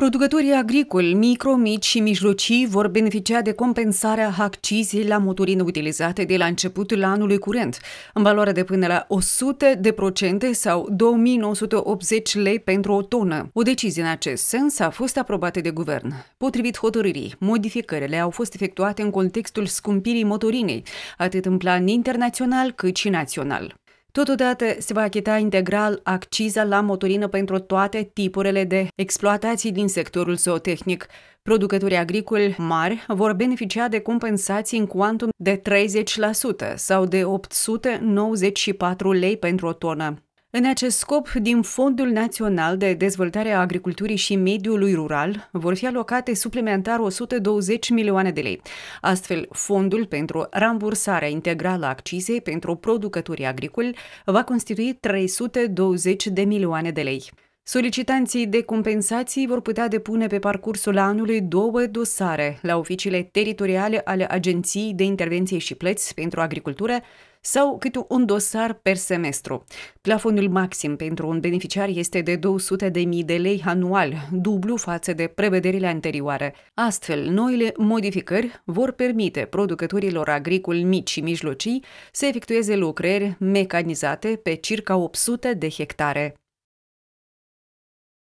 Producătorii agricoli, micro, mici și mijlocii vor beneficia de compensarea accizii la motorină utilizate de la începutul anului curent, în valoare de până la 100 de procente sau 2980 lei pentru o tonă. O decizie în acest sens a fost aprobată de guvern. Potrivit hotărârii, modificările au fost efectuate în contextul scumpirii motorinei, atât în plan internațional cât și național. Totodată se va achita integral acciza la motorină pentru toate tipurile de exploatații din sectorul zootehnic. Producătorii agricoli mari vor beneficia de compensații în cuantum de 30% sau de 894 lei pentru o tonă. În acest scop, din Fondul Național de Dezvoltare a Agriculturii și Mediului Rural vor fi alocate suplimentar 120 milioane de lei. Astfel, fondul pentru rambursarea integrală a accizei pentru producătorii agricoli va constitui 320 de milioane de lei. Solicitanții de compensații vor putea depune pe parcursul anului două dosare la oficiile teritoriale ale Agenției de Intervenție și Plăți pentru Agricultură sau câte un dosar per semestru. Plafonul maxim pentru un beneficiar este de 200.000 de lei anual, dublu față de prevederile anterioare. Astfel, noile modificări vor permite producătorilor agricoli mici și mijlocii să efectueze lucrări mecanizate pe circa 800 de hectare.